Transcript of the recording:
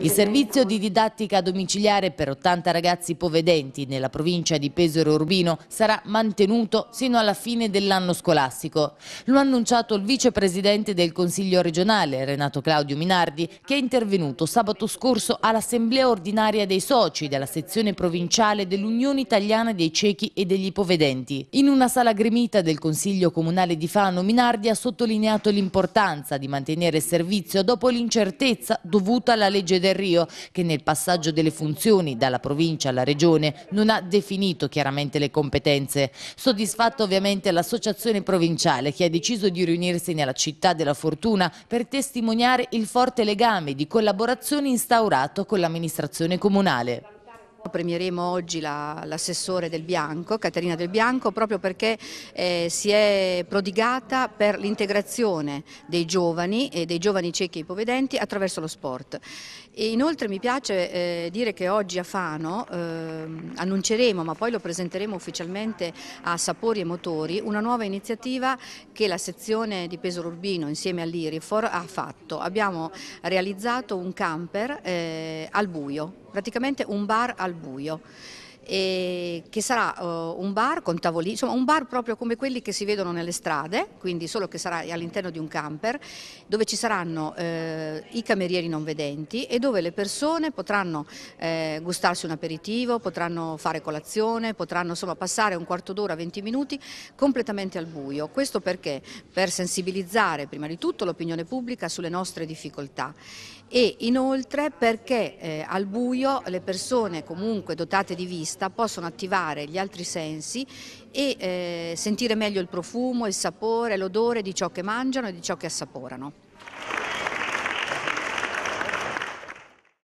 Il servizio di didattica domiciliare per 80 ragazzi povedenti nella provincia di Pesaro Urbino sarà mantenuto sino alla fine dell'anno scolastico. Lo ha annunciato il vicepresidente del Consiglio regionale, Renato Claudio Minardi, che è intervenuto sabato scorso all'Assemblea ordinaria dei soci della sezione provinciale dell'Unione Italiana dei Ciechi e degli Ipovedenti. In una sala gremita del Consiglio Comunale di Fano, Minardi ha sottolineato l'importanza di mantenere il servizio dopo l'incertezza dovuta dovuta alla legge del Rio, che nel passaggio delle funzioni dalla provincia alla regione non ha definito chiaramente le competenze. Soddisfatta ovviamente l'associazione provinciale che ha deciso di riunirsi nella città della Fortuna per testimoniare il forte legame di collaborazione instaurato con l'amministrazione comunale. Premieremo oggi l'assessore la, del Bianco, Caterina del Bianco, proprio perché eh, si è prodigata per l'integrazione dei giovani e dei giovani ciechi e ipovedenti attraverso lo sport. E inoltre mi piace eh, dire che oggi a Fano eh, annunceremo, ma poi lo presenteremo ufficialmente a Sapori e Motori, una nuova iniziativa che la sezione di Pesaro Urbino insieme all'Irifor ha fatto. Abbiamo realizzato un camper eh, al buio, praticamente un bar al buio al buio che sarà uh, un bar con tavolini, insomma un bar proprio come quelli che si vedono nelle strade, quindi solo che sarà all'interno di un camper, dove ci saranno eh, i camerieri non vedenti e dove le persone potranno eh, gustarsi un aperitivo, potranno fare colazione, potranno insomma, passare un quarto d'ora, 20 minuti completamente al buio. Questo perché? Per sensibilizzare prima di tutto l'opinione pubblica sulle nostre difficoltà e inoltre perché eh, al buio le persone comunque dotate di vista vista possono attivare gli altri sensi e eh, sentire meglio il profumo, il sapore, l'odore di ciò che mangiano e di ciò che assaporano.